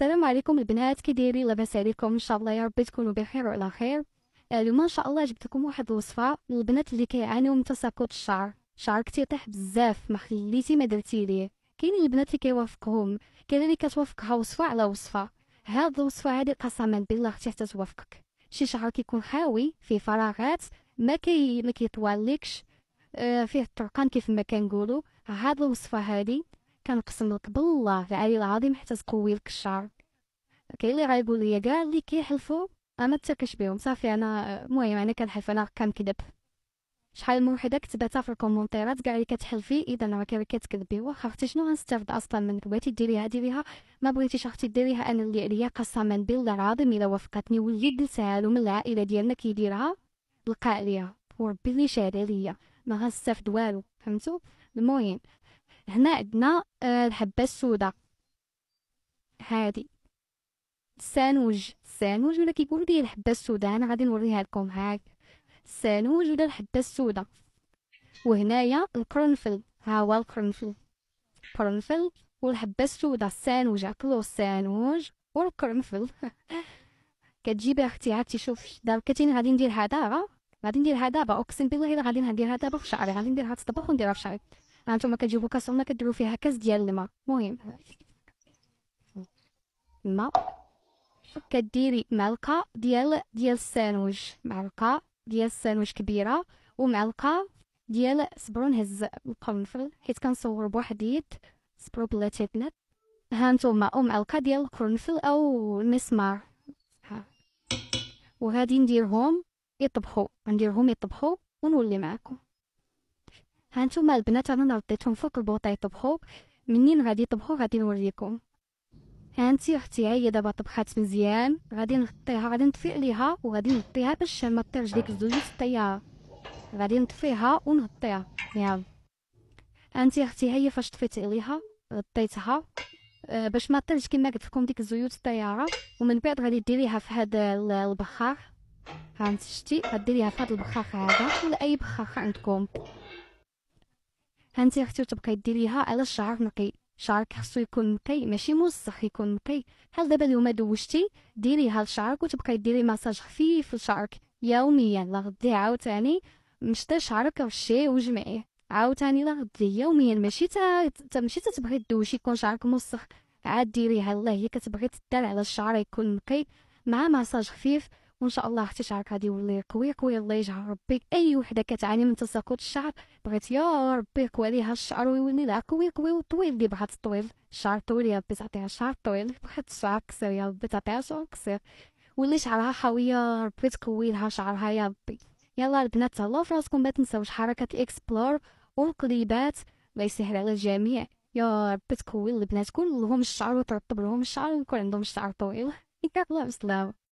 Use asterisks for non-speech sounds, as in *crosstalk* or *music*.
السلام عليكم البنات كي دايرين لاباس عليكم ان شاء الله يا ربي تكونوا بخير وعلى خير آه، اليوم ان شاء الله جبت لكم واحد الوصفه للبنات اللي كيعانيو من تساقط الشعر شعرك طيح بزاف ما خليتي ما درتي ليه كاينين البنات اللي كيوافقهم كاين اللي كتوافقها وصفه على وصفه هاد الوصفه هادي قسما بالله اختي حتى توافقك شي شعر كيكون حاوي فيه فراغات ما كي ما كيطوالكش آه، فيه الطرقان كيف ما كنقولوا هاد الوصفه هادي كنقسم لك بالله العلي العظيم حتى تقوي لك الشعر كاين اللي غايقول لي كاع اللي كيحلفوا انا تثقش بهم صافي انا المهم انا كنحلف انا كنكذب شحال من وحده كتباتها في الكومونتيرات كاع اللي كتحلفي اذا راك كتكذبي واخا اختي شنو غنستافد اصلا من بغيتي ديريها ديريها ما بغيتيش اختي ديريها انا اللي عليا قسما بالله العظيم الا وافقتني ولي دلتها له من العائله ديالنا كيديرها لقى عليا وربي اللي شاد عليا ما غنستافد والو فهمتو المهم هنا عندنا آه، الحبة السوداء هادي السانوج السانوج ولا كيقولوا ديال الحبة السوداء انا غادي نوريها لكم هاك السانوج ولا الحبة السوداء وهنايا القرنفل ها هو القرنفل القرنفل والحبة السوداء السانوج عقلو السانوج والقرنفل *laughs* كتجيبي اختي عرفتي شوف دابا كتين غادي ندير هذا غادي ندير هذا دابا اقسم بالله الا غادي نديرها دابا في شعري غادي نديرها تطبخ ونديرها في شعري معناتها كتجيبو كاس الماء كديرو فيها كاس ديال الماء المهم الماء كديري معلقه ديال ديال السانوج معلقه ديال السانوج كبيره ومعلقه ديال صبروا نهز القرنفل حيت كنصور بواحد اليد بلا تيتنت ها نتوما او معلقه ديال القرنفل او المسمار وغادي نديرهم يطبخوا نديرهم يطبخوا ونولي معاكم هانتوما البنات انا رديتهم فوق البوطا يطبخو منين غادي يطبخو غادي نوريكم هانتي اختي هي دابا طبخات مزيان غادي نغطيها غادي نطفي عليها وغادي نغطيها باش ما طيرش ديك الزوجه الطياره غادي نطفيها ونغطيها يلا هانتي اختي هي فاش طفيت عليها غطيتها باش ما طيرش كما قلت لكم ديك الزيوت الطياره ومن بعد غادي ديريها في هذا البخار هانتي شتي غديريها في هذا البخاخ هذا ولا اي بخاخ عندكم هانتي اختي وتبقاي ديريها على الشعر نقي شعرك خصو يكون نقي ماشي موسخ يكون نقي بحال دابا اليوم دوشتي ديريها لشعرك وتبقاي ديري مساج خفيف لشعرك يوميا لغدي عاوتاني مشتي شعرك رشيه وجمعيه عاوتاني لغدي يوميا ماشي تا ماشي تتبغي دوشي يكون شعرك موسخ عاد ديريها الله هي كتبغي تدار على الشعر يكون نقي مع مساج خفيف وان شاء الله حتى شعرك غادي يولي قوي قوي الله يجعل ربي اي وحده كتعاني من تساقط الشعر بغيت يا ربي يقوى عليها الشعر ويولي لها قوي قوي وطويل اللي بغات الطويل الشعر طويل يا ربي تعطيها شعر طويل بغات الشعر قصير يا ربي تعطيها شعر قصير ولي شعرها حاويه ربي تقوي لها شعرها يا ربي يلا البنات تهلاو في راسكم ما تنساوش حركه الاكسبلور والقليبات الله يسهل على الجميع يا ربي تكوي البنات كلهم الشعر وترطب لهم الشعر ويكون عندهم الشعر طويل *laughs* يلا بسلامه